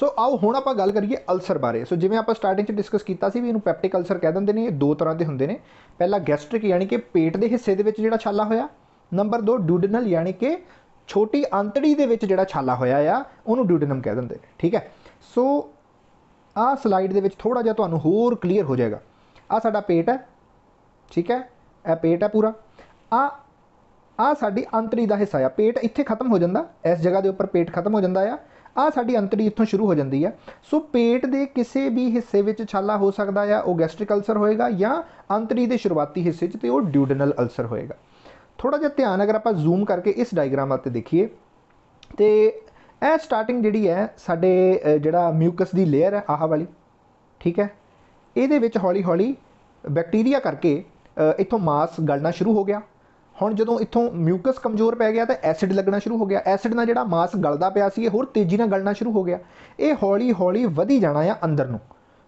ਸੋ ਆਓ ਹੁਣ ਆਪਾਂ ਗੱਲ ਕਰੀਏ ਅਲਸਰ ਬਾਰੇ ਸੋ ਜਿਵੇਂ ਆਪਾਂ ਸਟਾਰਟਿੰਗ 'ਚ ਡਿਸਕਸ ਕੀਤਾ ਸੀ ਵੀ ਇਹਨੂੰ ਪੈਪਟਿਕ ਅਲਸਰ ਕਹਿ ਦਿੰਦੇ ਨੇ ਇਹ ਦੋ ਤਰ੍ਹਾਂ ਦੇ ਹੁੰਦੇ ਨੇ ਪਹਿਲਾ ਗੈਸਟ੍ਰਿਕ ਯਾਨੀ ਕਿ ਪੇਟ ਦੇ ਹਿੱਸੇ ਦੇ ਵਿੱਚ ਜਿਹੜਾ ਛਾਲਾ ਹੋਇਆ ਨੰਬਰ 2 ਡੂਡਨਲ ਯਾਨੀ ਕਿ ਛੋਟੀ ਅੰਤੜੀ ਦੇ ਵਿੱਚ ਜਿਹੜਾ ਛਾਲਾ ਹੋਇਆ ਆ ਉਹਨੂੰ ਡੂਡਨਮ ਕਹਿ ਦਿੰਦੇ ਨੇ ਠੀਕ ਹੈ ਸੋ ਆਹ ਸਲਾਈਡ ਦੇ ਵਿੱਚ ਥੋੜਾ ਜਿਹਾ ਤੁਹਾਨੂੰ ਹੋਰ ਕਲੀਅਰ ਹੋ ਜਾਏਗਾ ਆ ਸਾਡਾ ਪੇਟ ਹੈ ਠੀਕ ਹੈ ਇਹ ਪੇਟ ਹੈ ਪੂਰਾ ਆ ਆ ਸਾਡੀ ਅੰਤਰੀ ਦਾ ਹਿੱਸਾ ਆ ਪੇਟ ਇੱਥੇ ਖਤਮ ਹੋ ਜਾਂਦਾ ਇਸ ਜਗ੍ਹਾ ਦੇ ਉੱਪਰ ਪੇਟ ਖਤਮ ਹੋ ਜਾਂਦਾ ਆ ਆ ਸਾਡੀ ਅੰਤੜੀ ਇੱਥੋਂ ਸ਼ੁਰੂ ਹੋ ਜਾਂਦੀ ਹੈ ਸੋ ਪੇਟ ਦੇ ਕਿਸੇ ਵੀ ਹਿੱਸੇ ਵਿੱਚ ਛਾਲਾ ਹੋ ਸਕਦਾ ਹੈ ਉਹ ਗੈਸਟ੍ਰਿਕ ਅਲਸਰ ਹੋਏਗਾ ਜਾਂ ਅੰਤੜੀ ਦੇ ਸ਼ੁਰੂਆਤੀ ਹਿੱਸੇ 'ਚ ਤੇ ਉਹ ਡਿਊਡਨਲ ਅਲਸਰ ਹੋਏਗਾ ਥੋੜਾ ਜਿਹਾ ਧਿਆਨ ਅਗਰ ਆਪਾਂ ਜ਼ੂਮ ਕਰਕੇ ਇਸ ਡਾਇਗਰਾਮ ਉੱਤੇ ਦੇਖੀਏ ਤੇ ਇਹ ਸਟਾਰਟਿੰਗ ਜਿਹੜੀ ਹੈ ਸਾਡੇ ਜਿਹੜਾ ਮਿਊਕਸ ਦੀ ਲੇਅਰ ਹੈ ਆਹ ਵਾਲੀ ਠੀਕ ਹੈ ਇਹਦੇ ਵਿੱਚ ਹੌਲੀ-ਹੌਲੀ ਬੈਕਟੀਰੀਆ ਕਰਕੇ ਇੱਥੋਂ ਮਾਸ ਗਲਣਾ ਸ਼ੁਰੂ ਹੋ ਗਿਆ ਹੁਣ ਜਦੋਂ ਇੱਥੋਂ ਮਿਊਕਸ ਕਮਜ਼ੋਰ ਪੈ ਗਿਆ ਤਾਂ ਐਸਿਡ ਲੱਗਣਾ ਸ਼ੁਰੂ ਹੋ ਗਿਆ ਐਸਿਡ ਨਾਲ ਜਿਹੜਾ ਮਾਸ ਗਲਦਾ ਪਿਆ ਸੀ ਇਹ ਹੋਰ ਤੇਜ਼ੀ ਨਾਲ ਗਲਣਾ ਸ਼ੁਰੂ ਹੋ ਗਿਆ ਇਹ ਹੌਲੀ ਹੌਲੀ ਵਧੀ ਜਾਣਾ ਆ ਅੰਦਰ ਨੂੰ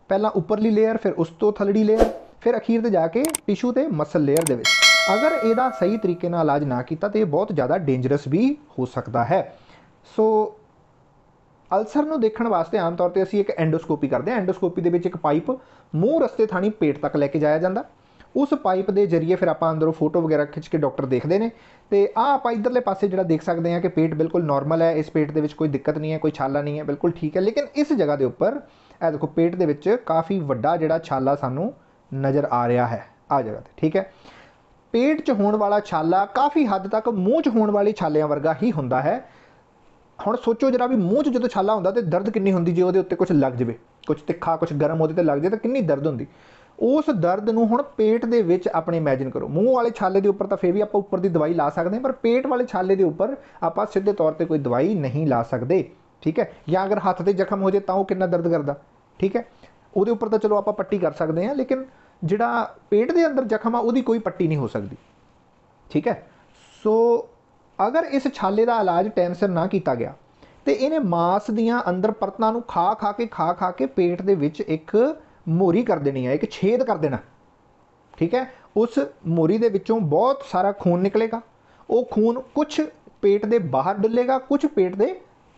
ਪਹਿਲਾਂ ਉੱਪਰਲੀ ਲੇਅਰ ਫਿਰ ਉਸ ਤੋਂ ਥੱਲੜੀ ਲੇਅਰ ਫਿਰ ਅਖੀਰ ਤੇ ਜਾ ਕੇ ਟਿਸ਼ੂ ਤੇ ਮਸਲ ਲੇਅਰ ਦੇ ਵਿੱਚ ਅਗਰ ਇਹਦਾ ਸਹੀ ਤਰੀਕੇ ਨਾਲ ਇਲਾਜ ਨਾ ਕੀਤਾ ਤੇ ਇਹ ਬਹੁਤ ਜ਼ਿਆਦਾ ਡੇਂਜਰਸ ਵੀ ਹੋ ਸਕਦਾ ਹੈ ਸੋ ਅਲਸਰ ਨੂੰ ਦੇਖਣ ਵਾਸਤੇ ਆਮ ਤੌਰ ਤੇ ਅਸੀਂ ਇੱਕ ਐਂਡੋਸਕੋਪੀ ਕਰਦੇ ਹਾਂ ਐਂਡੋਸਕੋਪੀ ਦੇ ਵਿੱਚ ਇੱਕ ਪਾਈਪ ਮੂੰਹ ਰਸਤੇ ਥਾਣੀ ਪੇਟ ਤੱਕ ਲੈ ਕੇ ਜਾਇਆ ਜਾਂਦਾ ਉਸ ਪਾਈਪ ਦੇ ਜ਼ਰੀਏ ਫਿਰ ਆਪਾਂ ਅੰਦਰੋਂ ਫੋਟੋ ਵਗੈਰਾ ਖਿੱਚ ਕੇ ਡਾਕਟਰ ਦੇਖਦੇ ਨੇ ਤੇ ਆ ਆਪਾਂ ਇਧਰਲੇ ਪਾਸੇ ਜਿਹੜਾ ਦੇਖ ਸਕਦੇ ਹਾਂ ਕਿ ਪੇਟ ਬਿਲਕੁਲ ਨਾਰਮਲ ਹੈ ਇਸ ਪੇਟ ਦੇ ਵਿੱਚ ਕੋਈ ਦਿੱਕਤ ਨਹੀਂ ਹੈ ਕੋਈ ਛਾਲਾ ਨਹੀਂ ਹੈ ਬਿਲਕੁਲ ਠੀਕ ਹੈ ਲੇਕਿਨ ਇਸ ਜਗ੍ਹਾ ਦੇ ਉੱਪਰ ਇਹ ਦੇਖੋ ਪੇਟ ਦੇ ਵਿੱਚ ਕਾਫੀ ਵੱਡਾ ਜਿਹੜਾ ਛਾਲਾ ਸਾਨੂੰ ਨਜ਼ਰ ਆ ਰਿਹਾ ਹੈ ਆ ਜਗ੍ਹਾ ਤੇ ਠੀਕ ਹੈ ਪੇਟ 'ਚ ਹੋਣ ਵਾਲਾ ਛਾਲਾ ਕਾਫੀ ਹੱਦ ਤੱਕ ਮੂੰਹ 'ਚ ਹੋਣ ਵਾਲੀ ਛਾਲਿਆਂ ਵਰਗਾ ਹੀ ਹੁੰਦਾ ਹੈ ਹੁਣ ਸੋਚੋ ਜਰਾ ਵੀ ਮੂੰਹ 'ਚ ਜਦੋਂ ਛਾਲਾ ਹੁੰਦਾ ਤੇ ਦਰਦ ਕਿੰਨੀ ਹੁੰਦੀ ਜੇ ਉਹਦੇ ਉੱਤੇ ਕੁਝ ਲੱਗ ਜਵੇ ਕੁਝ ਤਿੱਖਾ ਕੁਝ ਗਰਮ ਉਹਦੇ ਤੇ ਲੱਗ ਜੇ ਤਾਂ ਕਿੰਨੀ ਦਰਦ ਹੁੰਦੀ ਉਸ ਦਰਦ ਨੂੰ ਹੁਣ ਪੇਟ ਦੇ ਵਿੱਚ ਆਪਣੇ ਇਮੇਜਿਨ ਕਰੋ ਮੂੰਹ ਵਾਲੇ ਛਾਲੇ ਦੇ ਉੱਪਰ ਤਾਂ ਫੇਰ ਵੀ ਆਪਾਂ ਉੱਪਰ ਦੀ ਦਵਾਈ ਲਾ ਸਕਦੇ ਹਾਂ ਪਰ ਪੇਟ ਵਾਲੇ ਛਾਲੇ ਦੇ ਉੱਪਰ ਆਪਾਂ ਸਿੱਧੇ ਤੌਰ ਤੇ ਕੋਈ ਦਵਾਈ ਨਹੀਂ ਲਾ ਸਕਦੇ ਠੀਕ ਹੈ ਜਾਂ ਅਗਰ ਹੱਥ ਤੇ ਜ਼ਖਮ ਹੋ ਜੇ ਤਾਂ ਉਹ ਕਿੰਨਾ ਦਰਦ ਕਰਦਾ ਠੀਕ ਹੈ ਉਹਦੇ ਉੱਪਰ ਤਾਂ ਚਲੋ ਆਪਾਂ ਪੱਟੀ ਕਰ ਸਕਦੇ ਹਾਂ ਲੇਕਿਨ ਜਿਹੜਾ ਪੇਟ ਦੇ ਅੰਦਰ ਜ਼ਖਮ ਆ ਉਹਦੀ ਕੋਈ ਪੱਟੀ ਨਹੀਂ ਹੋ ਸਕਦੀ ਠੀਕ ਹੈ ਸੋ ਅਗਰ ਇਸ ਛਾਲੇ ਦਾ ਇਲਾਜ ਟਾਈਮ ਸਿਰ ਨਾ ਕੀਤਾ ਗਿਆ ਤੇ ਇਹਨੇ ਮਾਸ ਦੀਆਂ ਅੰਦਰ ਪਰਤਾਂ ਨੂੰ ਖਾ ਖਾ ਕੇ ਖਾ ਖਾ ਕੇ ਪੇਟ ਦੇ ਵਿੱਚ ਇੱਕ ਮੋਰੀ ਕਰ ਦੇਣੀ ਹੈ ਇੱਕ ਛੇਦ ਕਰ ਦੇਣਾ ਠੀਕ ਹੈ ਉਸ ਮੋਰੀ ਦੇ ਵਿੱਚੋਂ ਬਹੁਤ ਸਾਰਾ ਖੂਨ ਨਿਕਲੇਗਾ ਉਹ ਖੂਨ ਕੁਝ ਪੇਟ ਦੇ ਬਾਹਰ ਡੁੱਲੇਗਾ ਕੁਝ ਪੇਟ ਦੇ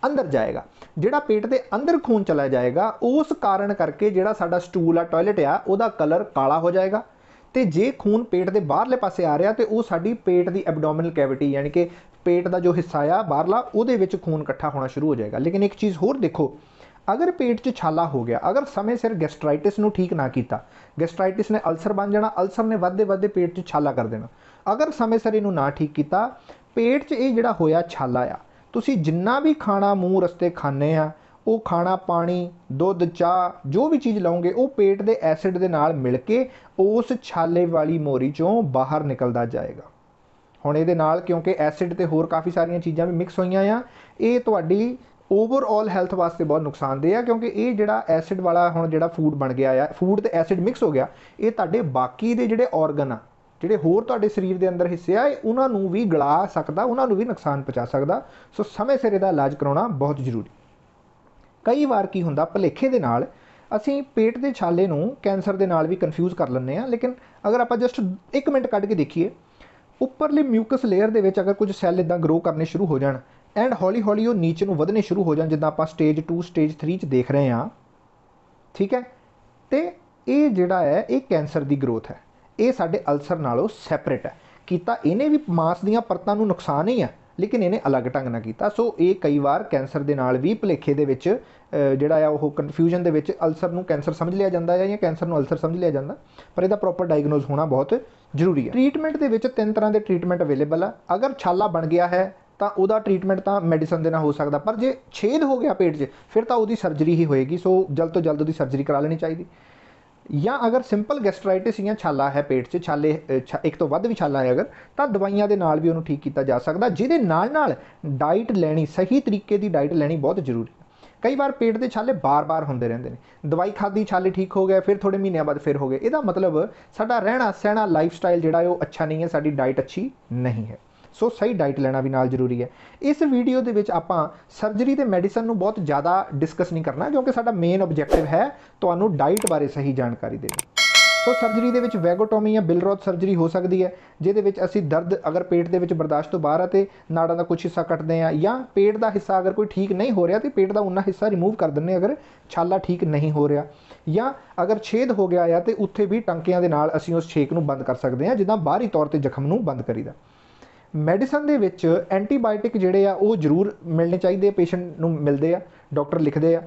ਅੰਦਰ ਜਾਏਗਾ ਜਿਹੜਾ ਪੇਟ ਦੇ ਅੰਦਰ ਖੂਨ ਚਲਾ ਜਾਏਗਾ ਉਸ ਕਾਰਨ ਕਰਕੇ ਜਿਹੜਾ ਸਾਡਾ ਸਟੂਲ ਆ ਟਾਇਲਟ ਆ ਉਹਦਾ ਕਲਰ ਕਾਲਾ ਹੋ ਜਾਏਗਾ ਤੇ ਜੇ ਖੂਨ ਪੇਟ ਦੇ ਬਾਹਰਲੇ ਪਾਸੇ ਆ ਰਿਹਾ ਤੇ ਉਹ ਸਾਡੀ ਪੇਟ ਦੀ ਐਬਡੋਮਿਨਲ ਕੈਵਿਟੀ ਯਾਨੀ ਕਿ ਪੇਟ ਦਾ ਜੋ ਹਿੱਸਾ ਆ ਬਾਹਰਲਾ ਉਹਦੇ ਵਿੱਚ ਖੂਨ ਇਕੱਠਾ ਹੋਣਾ ਸ਼ੁਰੂ ਹੋ ਜਾਏਗਾ ਲੇਕਿਨ ਇੱਕ ਚੀਜ਼ ਹੋਰ ਦੇਖੋ ਅਗਰ ਪੇਟ 'ਚ ਛਾਲਾ ਹੋ ਗਿਆ ਅਗਰ ਸਮੇਂ ਸਿਰ ਗੈਸਟ੍ਰਾਈਟਿਸ ਨੂੰ ਠੀਕ ਨਾ ਕੀਤਾ ਗੈਸਟ੍ਰਾਈਟਿਸ ਨੇ ਅਲਸਰ ਬਣ ਜਾਣਾ ਅਲਸਰ ਨੇ ਵੱਧਦੇ ਵੱਧੇ ਪੇਟ 'ਚ ਛਾਲਾ ਕਰ ਦੇਣਾ ਅਗਰ ਸਮੇਂ ਸਿਰ ਇਹਨੂੰ ਨਾ ਠੀਕ ਕੀਤਾ ਪੇਟ 'ਚ ਇਹ ਜਿਹੜਾ ਹੋਇਆ ਛਾਲਾ ਆ ਤੁਸੀਂ ਜਿੰਨਾ ਵੀ ਖਾਣਾ ਮੂੰਹ ਰਸਤੇ ਖਾਣੇ ਆ ਉਹ ਖਾਣਾ ਪਾਣੀ ਦੁੱਧ ਚਾਹ ਜੋ ਵੀ ਚੀਜ਼ ਲਾਉਂਗੇ ਉਹ ਪੇਟ ਦੇ ਐਸਿਡ ਦੇ ਨਾਲ ਮਿਲ ਕੇ ਉਸ ਛਾਲੇ ਵਾਲੀ ਮੋਰੀ ਚੋਂ ਬਾਹਰ ਨਿਕਲਦਾ ਜਾਏਗਾ ਹੁਣ ਇਹਦੇ ਨਾਲ ਕਿਉਂਕਿ ਐਸਿਡ ਤੇ ਹੋਰ ਕਾਫੀ ਸਾਰੀਆਂ ਚੀਜ਼ਾਂ ਵੀ ਮਿਕਸ ਹੋਈਆਂ ਆ ਇਹ ਤੁਹਾਡੀ ਓਵਰਆਲ ਹੈਲਥ ਵਾਸਤੇ ਬਹੁਤ ਨੁਕਸਾਨਦੇ ਆ ਕਿਉਂਕਿ ਇਹ ਜਿਹੜਾ ਐਸਿਡ ਵਾਲਾ ਹੁਣ ਜਿਹੜਾ ਫੂਡ ਬਣ ਗਿਆ ਆ ਫੂਡ ਤੇ ਐਸਿਡ ਮਿਕਸ ਹੋ ਗਿਆ ਇਹ ਤੁਹਾਡੇ ਬਾਕੀ ਦੇ ਜਿਹੜੇ ਆਰਗਨ ਆ ਜਿਹੜੇ ਹੋਰ ਤੁਹਾਡੇ ਸਰੀਰ ਦੇ ਅੰਦਰ ਹਿੱਸੇ ਆ ਉਹਨਾਂ ਨੂੰ ਵੀ ਗਲਾ ਸਕਦਾ ਉਹਨਾਂ ਨੂੰ ਵੀ ਨੁਕਸਾਨ ਪਹੁੰਚਾ ਸਕਦਾ ਸੋ ਸਮੇਂ ਸਿਰ ਇਹਦਾ ਇਲਾਜ ਕਰਾਉਣਾ ਬਹੁਤ ਜ਼ਰੂਰੀ ਕਈ ਵਾਰ ਕੀ ਹੁੰਦਾ ਭਲੇਖੇ ਦੇ ਨਾਲ ਅਸੀਂ ਪੇਟ ਦੇ ਛਾਲੇ ਨੂੰ ਕੈਂਸਰ ਦੇ ਨਾਲ ਵੀ ਕਨਫਿਊਜ਼ ਕਰ ਲੈਂਦੇ ਆ ਲੇਕਿਨ ਅਗਰ ਆਪਾਂ ਜਸਟ 1 ਮਿੰਟ ਕੱਢ ਕੇ ਦੇਖੀਏ ਉੱਪਰਲੇ ਮਿਊਕਸ ਲੇਅਰ ਦੇ ਵਿੱਚ ਅਗਰ ਕੁਝ ਸੈੱਲ ਇਦਾਂ ਗਰੋ ਕਰਨੇ ਸ਼ੁਰੂ ਹੋ ਜਾਣ ਐਂਡ ਹੌਲੀ ਹੌਲੀ ਉਹ ਨੀਚੇ ਨੂੰ ਵਧਨੇ ਸ਼ੁਰੂ ਹੋ ਜਾਣ ਜਿੱਦਾਂ ਆਪਾਂ ਸਟੇਜ 2 ਸਟੇਜ 3 ਚ ਦੇਖ ਰਹੇ ਆ ਠੀਕ ਹੈ ਤੇ ਇਹ ਜਿਹੜਾ ਹੈ ਇਹ ਕੈਂਸਰ ਦੀ ਗਰੋਥ ਹੈ ਇਹ ਸਾਡੇ ਅਲਸਰ ਨਾਲੋਂ ਸੈਪਰੇਟ ਹੈ ਕੀਤਾ ਇਹਨੇ ਵੀ ਮਾਸ ਦੀਆਂ ਪਰਤਾਂ ਨੂੰ ਨੁਕਸਾਨ ਹੀ ਆ ਲੇਕਿਨ ਇਹਨੇ ਅਲੱਗ ਢੰਗ ਨਾਲ ਕੀਤਾ ਸੋ ਇਹ ਕਈ ਵਾਰ ਕੈਂਸਰ ਦੇ ਨਾਲ ਵੀ ਭਲੇਖੇ ਦੇ ਵਿੱਚ ਜਿਹੜਾ ਆ ਉਹ ਕਨਫਿਊਜ਼ਨ ਦੇ ਵਿੱਚ ਅਲਸਰ ਨੂੰ ਕੈਂਸਰ ਸਮਝ ਲਿਆ ਜਾਂਦਾ ਹੈ ਜਾਂ ਕੈਂਸਰ ਨੂੰ ਅਲਸਰ ਸਮਝ ਲਿਆ ਜਾਂਦਾ ਪਰ ਇਹਦਾ ਪ੍ਰੋਪਰ ਡਾਇਗਨੋਸ ਹੋਣਾ ਬਹੁਤ ਜ਼ਰੂਰੀ ਹੈ ਟ੍ਰੀਟਮੈਂਟ ਦੇ ਵਿੱਚ ਤਿੰਨ ਤਰ੍ਹਾਂ ਦੇ ਟ੍ਰੀਟਮੈਂਟ ਅਵੇਲੇਬਲ ਆ ਅਗਰ ਛਾਲਾ ਬਣ ਗਿਆ ਹੈ ਤਾਂ ਉਹਦਾ ਟ੍ਰੀਟਮੈਂਟ ਤਾਂ ਮੈਡੀਸਨ ਦੇ ਨਾਲ ਹੋ ਸਕਦਾ ਪਰ ਜੇ ਛੇਦ ਹੋ ਗਿਆ ਪੇਟ 'ਚ ਫਿਰ ਤਾਂ ਉਹਦੀ ਸਰਜਰੀ ਹੀ ਹੋਏਗੀ ਸੋ ਜਲਦ ਤੋਂ ਜਲਦ ਉਹਦੀ ਸਰਜਰੀ ਕਰਾ ਲੈਣੀ ਚਾਹੀਦੀ ਜਾਂ ਅਗਰ ਸਿੰਪਲ ਗੈਸਟ੍ਰਾਈਟਿਸ ਜਾਂ ਛਾਲਾ ਹੈ ਪੇਟ 'ਚ ਛਾਲੇ ਇੱਕ ਤੋਂ ਵੱਧ ਵੀ ਛਾਲਾ ਹੈ ਅਗਰ ਤਾਂ ਦਵਾਈਆਂ ਦੇ ਨਾਲ ਵੀ ਉਹਨੂੰ ਠੀਕ ਕੀਤਾ ਜਾ ਸਕਦਾ ਜਿਹਦੇ ਨਾਲ ਨਾਲ ਡਾਈਟ ਲੈਣੀ ਸਹੀ ਤਰੀਕੇ ਦੀ ਡਾਈਟ ਲੈਣੀ ਬਹੁਤ ਜ਼ਰੂਰੀ ਹੈ ਕਈ ਵਾਰ ਪੇਟ ਦੇ ਛਾਲੇ ਬਾਰ-ਬਾਰ ਹੁੰਦੇ ਰਹਿੰਦੇ ਨੇ ਦਵਾਈ ਖਾਦੀ ਛਾਲੇ ਠੀਕ ਹੋ ਗਏ ਫਿਰ ਥੋੜੇ ਮਹੀਨਿਆਂ ਬਾਅਦ ਫਿਰ ਹੋ ਗਏ ਇਹਦਾ ਮਤਲਬ ਸਾਡਾ ਰਹਿਣਾ ਸਹਿਣਾ ਲਾਈਫ ਸਟਾਈਲ ਜਿਹੜਾ ਉਹ ਅੱਛਾ ਨਹੀਂ ਹੈ ਸਾਡੀ ਡਾਈਟ ਅੱਛੀ ਨਹੀਂ ਹੈ ਸੋ ਸਹੀ ਡਾਈਟ ਲੈਣਾ ਵੀ ਨਾਲ ਜ਼ਰੂਰੀ ਹੈ ਇਸ ਵੀਡੀਓ ਦੇ ਵਿੱਚ ਆਪਾਂ ਸਰਜਰੀ ਤੇ ਮੈਡੀਸਨ ਨੂੰ ਬਹੁਤ ਜ਼ਿਆਦਾ ਡਿਸਕਸ ਨਹੀਂ ਕਰਨਾ ਕਿਉਂਕਿ ਸਾਡਾ ਮੇਨ ਆਬਜੈਕਟਿਵ ਹੈ ਤੁਹਾਨੂੰ ਡਾਈਟ ਬਾਰੇ ਸਹੀ ਜਾਣਕਾਰੀ ਦੇਣੀ ਸੋ ਸਰਜਰੀ ਦੇ ਵਿੱਚ ਵੈਗੋਟੋਮੀ ਜਾਂ ਬਿਲਰੋਥ ਸਰਜਰੀ ਹੋ ਸਕਦੀ ਹੈ ਜਿਹਦੇ ਵਿੱਚ ਅਸੀਂ ਦਰਦ ਅਗਰ ਪੇਟ ਦੇ ਵਿੱਚ ਬਰਦਾਸ਼ਤ ਤੋਂ ਬਾਹਰ ਆ ਤੇ ਨਾੜਾਂ ਦਾ ਕੁਝ ਹਿੱਸਾ ਕੱਟਦੇ ਆ ਜਾਂ ਪੇਟ ਦਾ ਹਿੱਸਾ ਅਗਰ ਕੋਈ ਠੀਕ ਨਹੀਂ ਹੋ ਰਿਹਾ ਤੇ ਪੇਟ ਦਾ ਉਹਨਾਂ ਹਿੱਸਾ ਰਿਮੂਵ ਕਰ ਦਿੰਨੇ ਅਗਰ ਛਾਲਾ ਠੀਕ ਨਹੀਂ ਹੋ ਰਿਹਾ ਜਾਂ ਅਗਰ ਛੇਦ ਹੋ ਗਿਆ ਆ ਤੇ ਉੱਥੇ ਵੀ ਟੰਕਿਆਂ ਦੇ ਨਾਲ ਅਸੀਂ ਉਸ ਛੇਕ ਨੂੰ ਬੰਦ ਕਰ ਸਕਦੇ ਆ ਜਿੱਦਾਂ ਬਾਹਰੀ ਤੌਰ ਤੇ ਜ਼ਖਮ ਨੂੰ ਬੰਦ ਕਰੀਦਾ ਮੈਡੀਸਨ ਦੇ ਵਿੱਚ ਐਂਟੀਬਾਇਓਟਿਕ ਜਿਹੜੇ ਆ ਉਹ ਜ਼ਰੂਰ ਮਿਲਣੇ ਚਾਹੀਦੇ ਆ ਪੇਸ਼ੈਂਟ ਨੂੰ ਮਿਲਦੇ ਆ ਡਾਕਟਰ ਲਿਖਦੇ ਆ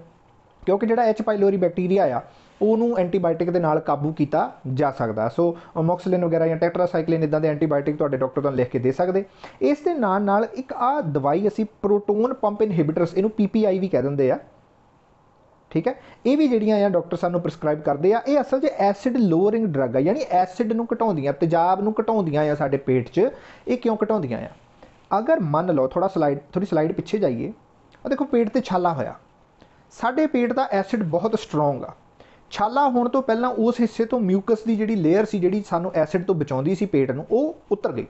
ਕਿਉਂਕਿ ਜਿਹੜਾ ਐਚ ਪਾਈਲੋਰੀ ਬੈਕਟੀਰੀਆ ਆ ਉਹਨੂੰ ਐਂਟੀਬਾਇਓਟਿਕ ਦੇ ਨਾਲ ਕਾਬੂ ਕੀਤਾ ਜਾ ਸਕਦਾ ਸੋ ਅਮੋਕਸਲਿਨ ਵਗੈਰਾ ਜਾਂ ਟੈਟਰਾਸਾਈਕਲਿਨ ਇਦਾਂ ਦੇ ਐਂਟੀਬਾਇਓਟਿਕ ਤੁਹਾਡੇ ਡਾਕਟਰ ਤੁਹਾਨੂੰ ਲਿਖ ਕੇ ਦੇ ਸਕਦੇ ਇਸ ਦੇ ਨਾਲ ਨਾਲ ਇੱਕ ਆ ਦਵਾਈ ਅਸੀਂ ਪ੍ਰੋਟੋਨ ਪੰਪ ਇਨਹਿਬਿਟਰਸ ਇਹਨੂੰ ਪੀਪੀਆਈ ਵੀ ਕਹਿ ਦਿੰਦੇ ਆ ਠੀਕ ਹੈ ਇਹ ਵੀ ਜਿਹੜੀਆਂ ਆ ਡਾਕਟਰ ਸਾਨੂੰ ਪ੍ਰਿਸਕ੍ਰਾਈਬ ਕਰਦੇ ਆ ਇਹ ਅਸਲ 'ਚ ਐਸਿਡ ਲੋਅਰਿੰਗ ਡਰੱਗ ਆ ਯਾਨੀ ਐਸਿਡ ਨੂੰ ਘਟਾਉਂਦੀਆਂ ਤੇਜ਼ਾਬ ਨੂੰ ਘਟਾਉਂਦੀਆਂ ਆ ਸਾਡੇ ਪੇਟ 'ਚ ਇਹ ਕਿਉਂ ਘਟਾਉਂਦੀਆਂ ਆ ਅਗਰ ਮੰਨ ਲਓ ਥੋੜਾ ਸਲਾਈਡ ਥੋੜੀ ਸਲਾਈਡ ਪਿੱਛੇ ਜਾਈਏ ਆ ਦੇਖੋ ਪੇਟ ਤੇ ਛਾਲਾ ਹੋਇਆ ਸਾਡੇ ਪੇਟ ਦਾ ਐਸਿਡ ਬਹੁਤ ਸਟਰੋਂਗ ਆ ਛਾਲਾ ਹੋਣ ਤੋਂ ਪਹਿਲਾਂ ਉਸ ਹਿੱਸੇ ਤੋਂ ਮਿਊਕਸ ਦੀ ਜਿਹੜੀ ਲੇਅਰ ਸੀ ਜਿਹੜੀ ਸਾਨੂੰ ਐਸਿਡ ਤੋਂ ਬਚਾਉਂਦੀ ਸੀ ਪੇਟ ਨੂੰ ਉਹ ਉਤਰ ਗਈ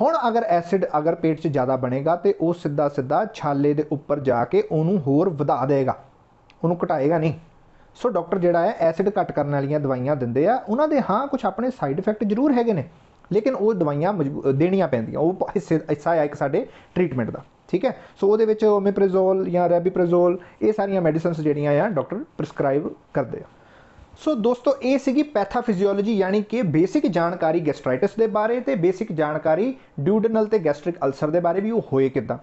ਹੁਣ ਅਗਰ ਐਸਿਡ ਅਗਰ ਪੇਟ 'ਚ ਜ਼ਿਆਦਾ ਬਣੇਗਾ ਤੇ ਉਹ ਸਿੱਧਾ ਸਿੱਧਾ ਛਾਲੇ ਦੇ ਉੱਪਰ ਜਾ ਕੇ ਉਹਨੂੰ ਹੋਰ ਵਧਾ ਦੇਗਾ ਉਹਨੂੰ ਘਟਾਏਗਾ ਨਹੀਂ ਸੋ ਡਾਕਟਰ ਜਿਹੜਾ ਹੈ ਐਸਿਡ ਘਟ ਕਰਨ ਵਾਲੀਆਂ ਦਵਾਈਆਂ ਦਿੰਦੇ ਆ ਉਹਨਾਂ ਦੇ ਹਾਂ ਕੁਝ ਆਪਣੇ ਸਾਈਡ ਇਫੈਕਟ ਜ਼ਰੂਰ ਹੈਗੇ ਨੇ ਲੇਕਿਨ ਉਹ ਦਵਾਈਆਂ ਦੇਣੀਆਂ ਪੈਂਦੀਆਂ ਉਹ ਹਿੱਸੇ ਐਸਾ ਹੈ ਇੱਕ ਸਾਡੇ ਟ੍ਰੀਟਮੈਂਟ ਦਾ ਠੀਕ ਹੈ ਸੋ ਉਹਦੇ ਵਿੱਚ ਓਮੇਪ੍ਰਾਜ਼ੋਲ ਜਾਂ ਰੈਬੀਪ੍ਰੇਜ਼ੋਲ ਇਹ ਸਾਰੀਆਂ ਮੈਡੀਸਿਨਸ ਜਿਹੜੀਆਂ ਆ ਡਾਕਟਰ ਪ੍ਰਿਸਕ੍ਰਾਈਬ ਕਰਦੇ ਆ ਸੋ ਦੋਸਤੋ ਇਹ ਸੀਗੀ ਪੈਥੋਫਿਜ਼ੀਓਲੋਜੀ ਯਾਨੀ ਕਿ ਬੇਸਿਕ ਜਾਣਕਾਰੀ ਗੈਸਟ੍ਰਾਈਟਿਸ ਦੇ ਬਾਰੇ ਤੇ ਬੇਸਿਕ ਜਾਣਕਾਰੀ ਡਿਊਡਨਲ ਤੇ ਗੈਸਟ੍ਰਿਕ ਅਲਸਰ ਦੇ ਬਾਰੇ ਵੀ ਉਹ ਹੋਏ ਕਿਦਾਂ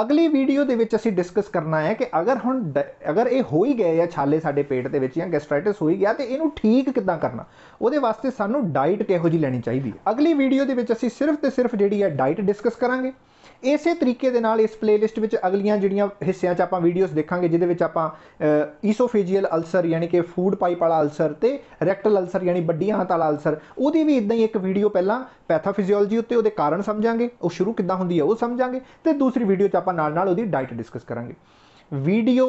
ਅਗਲੀ ਵੀਡੀਓ ਦੇ ਵਿੱਚ ਅਸੀਂ ਡਿਸਕਸ ਕਰਨਾ ਹੈ ਕਿ ਅਗਰ ਹੁਣ ਅਗਰ ਇਹ ਹੋ ਹੀ ਗਿਆ ਜਾਂ ਛਾਲੇ ਸਾਡੇ ਪੇਟ ਦੇ ਵਿੱਚ ਜਾਂ ਗੈਸਟ੍ਰਾਈਟਿਸ ਹੋ ਹੀ ਗਿਆ ਤੇ ਇਹਨੂੰ ਠੀਕ ਕਿੱਦਾਂ ਕਰਨਾ ਉਹਦੇ ਵਾਸਤੇ ਸਾਨੂੰ ਡਾਈਟ ਕਿਹੋ ਜੀ ਲੈਣੀ ਚਾਹੀਦੀ ਹੈ ਅਗਲੀ ਵੀਡੀਓ ਦੇ ਵਿੱਚ ਅਸੀਂ ਸਿਰਫ ਤੇ ਸਿਰਫ ਜਿਹੜੀ ਹੈ ਡਾਈਟ ਡਿਸਕਸ ਕਰਾਂਗੇ ਇਸੇ ਤਰੀਕੇ ਦੇ ਨਾਲ ਇਸ ਪਲੇਲਿਸਟ ਵਿੱਚ ਅਗਲੀਆਂ ਜਿਹੜੀਆਂ ਹਿੱਸਿਆਂ 'ਚ ਆਪਾਂ ਵੀਡੀਓਜ਼ ਦੇਖਾਂਗੇ ਜਿਹਦੇ ਵਿੱਚ ਆਪਾਂ ਈਸੋਫੇਜੀਅਲ ਅਲਸਰ ਯਾਨੀ ਕਿ ਫੂਡ ਪਾਈਪ ਵਾਲਾ ਅਲਸਰ ਤੇ ਰੈਕਟਲ ਅਲਸਰ ਯਾਨੀ ਵੱਡੀਆਂ ਹੱਥ ਵਾਲਾ ਅਲਸਰ ਉਹਦੀ ਵੀ ਇਦਾਂ ਹੀ ਇੱਕ ਵੀਡੀਓ ਪਹਿਲਾਂ ਪੈਥੋਫਿਜ਼ੀਓਲੋਜੀ ਉੱਤੇ ਉਹਦੇ ਕਾਰਨ ਸਮਝਾਂਗੇ ਉਹ ਸ਼ੁਰੂ ਕਿੱਦਾਂ ਹੁੰਦੀ ਹੈ ਉਹ ਸਮਝਾਂਗੇ ਤੇ ਦੂਸਰੀ ਵੀਡੀਓ 'ਚ ਆਪਾਂ ਨਾਲ-ਨਾਲ ਉਹਦੀ ਡਾਈਟ ਡਿਸਕਸ ਕਰਾਂਗੇ ਵੀਡੀਓ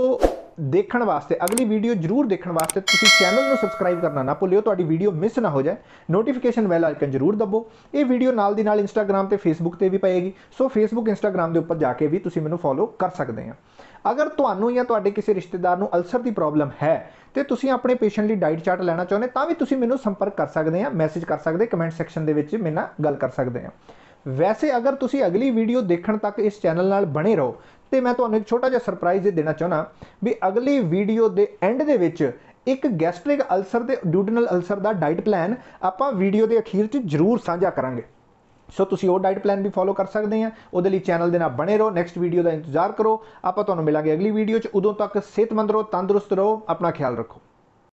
ਦੇਖਣ ਵਾਸਤੇ ਅਗਲੀ ਵੀਡੀਓ ਜਰੂਰ ਦੇਖਣ ਵਾਸਤੇ ਤੁਸੀਂ ਚੈਨਲ ਨੂੰ ਸਬਸਕ੍ਰਾਈਬ ਕਰਨਾ ਨਾ ਭੁੱਲਿਓ ਤੁਹਾਡੀ ਵੀਡੀਓ ਮਿਸ ਨਾ ਹੋ ਜਾਏ ਨੋਟੀਫਿਕੇਸ਼ਨ ਬੈਲ ਆਈਕਨ ਜਰੂਰ ਦਬੋ ਇਹ ਵੀਡੀਓ ਨਾਲ ਦੀ ਨਾਲ ਇੰਸਟਾਗ੍ਰam ਤੇ ਫੇਸਬੁੱਕ ਤੇ ਵੀ ਪਏਗੀ ਸੋ ਫੇਸਬੁੱਕ ਇੰਸਟਾਗ੍ਰam ਦੇ ਉੱਪਰ ਜਾ ਕੇ ਵੀ ਤੁਸੀਂ ਮੈਨੂੰ ਫੋਲੋ ਕਰ ਸਕਦੇ ਆ ਅਗਰ ਤੁਹਾਨੂੰ ਜਾਂ ਤੁਹਾਡੇ ਕਿਸੇ ਰਿਸ਼ਤੇਦਾਰ ਨੂੰ ਅਲਸਰ ਦੀ ਪ੍ਰੋਬਲਮ ਹੈ ਤੇ ਤੁਸੀਂ ਆਪਣੇ ਪੇਸ਼ੈਂਟ ਲਈ ਡਾਈਟ ਚਾਰਟ ਲੈਣਾ ਚਾਹੁੰਦੇ ਤਾਂ ਵੀ ਤੁਸੀਂ ਮੈਨੂੰ ਸੰਪਰਕ ਕਰ ਸਕਦੇ ਆ ਮੈਸੇਜ ਕਰ ਸਕਦੇ ਕਮੈਂਟ ਸੈਕਸ਼ਨ ਦੇ ਵਿੱਚ ਮੇਰੇ ਨਾਲ ਗੱਲ ਕਰ ਸਕਦੇ ਆ ਵੈਸੇ ਅਗਰ ਤੁਸੀਂ ਅਗਲੀ ਵੀਡੀਓ ਦੇਖਣ ਤੱਕ ਇਸ ਚੈਨਲ ਨਾਲ ਬਣੇ ਰਹੋ ਤੇ ਮੈਂ ਤੁਹਾਨੂੰ ਇੱਕ ਛੋਟਾ ਜਿਹਾ ਸਰਪ੍ਰਾਈਜ਼ ਇਹ ਦੇਣਾ ਚਾਹਣਾ ਵੀ ਅਗਲੀ ਵੀਡੀਓ ਦੇ ਐਂਡ ਦੇ ਵਿੱਚ ਇੱਕ ਗੈਸਟ੍ਰਿਕ ਅਲਸਰ ਦੇ ਡਿਊਡਨਲ ਅਲਸਰ ਦਾ ਡਾਈਟ ਪਲਾਨ ਆਪਾਂ ਵੀਡੀਓ ਦੇ ਅਖੀਰ 'ਚ ਜ਼ਰੂਰ ਸਾਂਝਾ ਕਰਾਂਗੇ ਸੋ ਤੁਸੀਂ ਉਹ ਡਾਈਟ ਪਲਾਨ ਵੀ ਫੋਲੋ ਕਰ ਸਕਦੇ ਆ ਉਹਦੇ ਲਈ ਚੈਨਲ ਦੇ ਨਾਲ ਬਣੇ ਰਹੋ ਨੈਕਸਟ ਵੀਡੀਓ ਦਾ ਇੰਤਜ਼ਾਰ ਕਰੋ ਆਪਾਂ ਤੁਹਾਨੂੰ ਮਿਲਾਂਗੇ ਅਗਲੀ ਵੀਡੀਓ 'ਚ ਉਦੋਂ ਤੱਕ ਸਿਹਤਮੰਦ ਰਹੋ ਤੰਦਰੁਸਤ ਰਹੋ ਆਪਣਾ ਖਿਆਲ ਰੱਖੋ